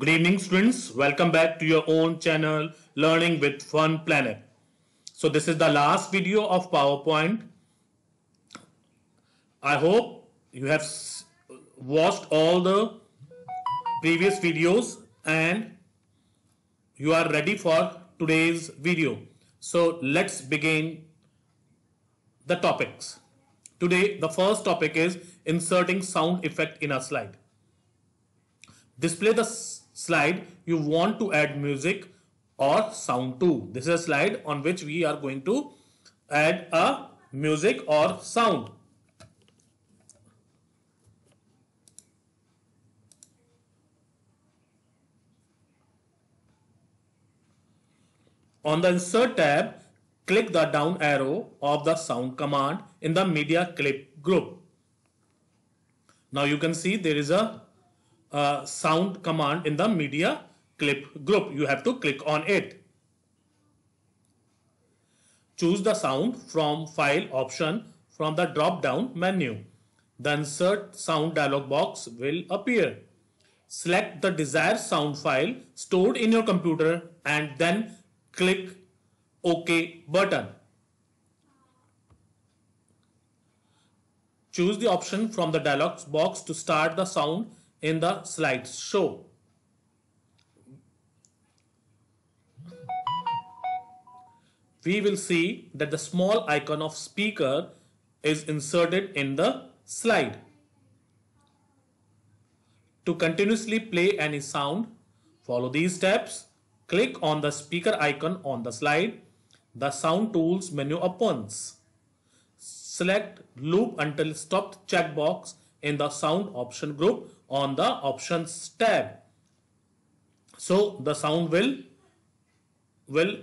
Good evening students. Welcome back to your own channel Learning with Fun Planet. So this is the last video of PowerPoint. I hope you have watched all the previous videos and you are ready for today's video. So let's begin the topics. Today the first topic is inserting sound effect in a slide. Display the slide you want to add music or sound to. This is a slide on which we are going to add a music or sound. On the insert tab, click the down arrow of the sound command in the media clip group. Now you can see there is a sound command in the media clip group. You have to click on it. Choose the sound from file option from the drop down menu. The insert sound dialog box will appear. Select the desired sound file stored in your computer and then click OK button. Choose the option from the dialog box to start the sound in the slide. show. We will see that the small icon of speaker is inserted in the slide. To continuously play any sound, follow these steps. Click on the speaker icon on the slide, the sound tools menu opens. Select loop until stopped checkbox in the sound option group on the options tab. So the sound will will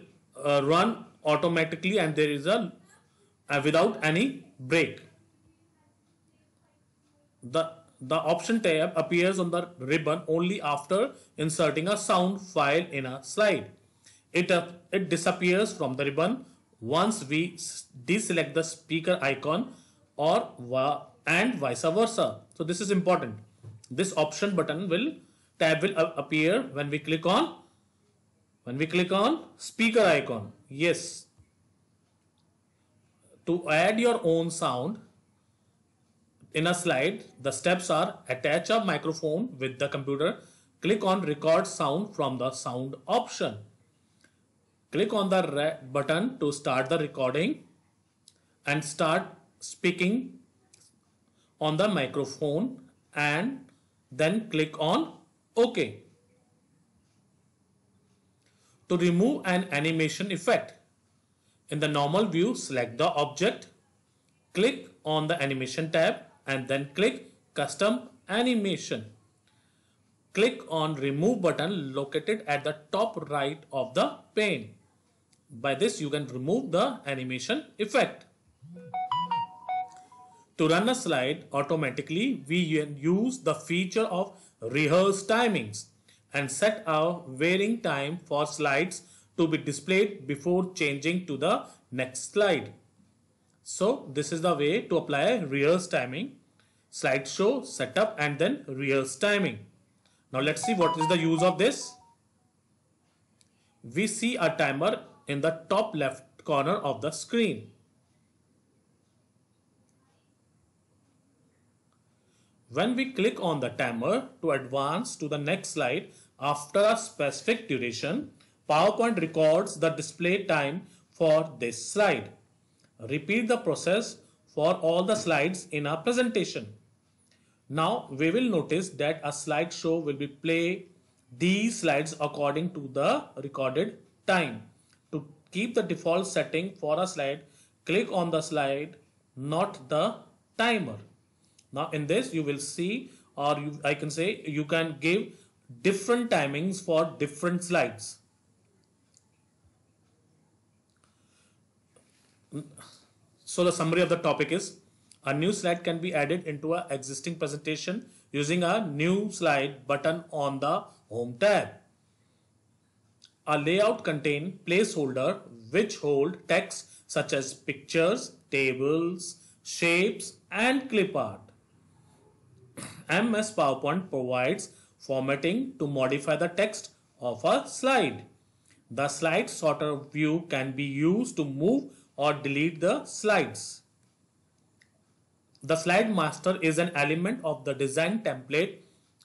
uh, run automatically and there is a uh, without any break. The, the option tab appears on the ribbon only after inserting a sound file in a slide. It, uh, it disappears from the ribbon once we deselect the speaker icon or uh, and vice versa. So this is important. This option button will tab will appear when we click on when we click on speaker icon. Yes. To add your own sound in a slide, the steps are attach a microphone with the computer, click on record sound from the sound option. Click on the red button to start the recording and start speaking on the microphone and then click on OK. To remove an animation effect, in the normal view, select the object, click on the animation tab and then click custom animation. Click on remove button located at the top right of the pane. By this you can remove the animation effect. To run a slide automatically, we use the feature of rehearse timings and set our varying time for slides to be displayed before changing to the next slide. So this is the way to apply rehearse timing, slideshow, setup and then rehearse timing. Now let's see what is the use of this. We see a timer in the top left corner of the screen. When we click on the timer to advance to the next slide after a specific duration, PowerPoint records the display time for this slide. Repeat the process for all the slides in our presentation. Now we will notice that a slideshow will be play these slides according to the recorded time. To keep the default setting for a slide, click on the slide, not the timer. Now in this you will see or you, I can say you can give different timings for different slides. So the summary of the topic is a new slide can be added into an existing presentation using a new slide button on the home tab. A layout contain placeholder which hold text such as pictures, tables, shapes and clip art. MS PowerPoint provides formatting to modify the text of a slide. The slide sorter view can be used to move or delete the slides. The slide master is an element of the design template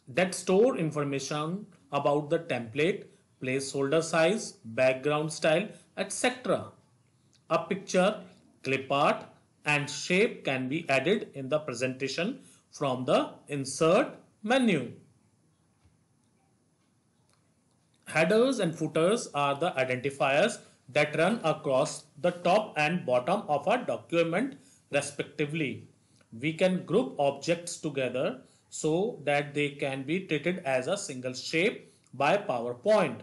that store information about the template, placeholder size, background style, etc. A picture, clip art and shape can be added in the presentation from the insert menu. Headers and footers are the identifiers that run across the top and bottom of a document respectively. We can group objects together so that they can be treated as a single shape by PowerPoint.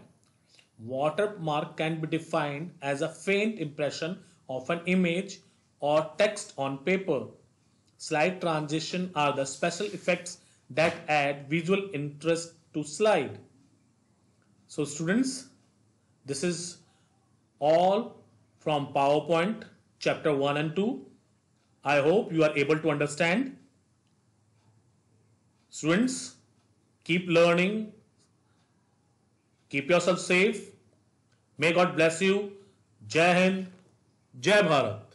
Watermark can be defined as a faint impression of an image or text on paper. Slide transition are the special effects that add visual interest to slide. So students, this is all from PowerPoint chapter 1 and 2. I hope you are able to understand. Students, keep learning. Keep yourself safe. May God bless you. Jai Hind. Jai Bharat.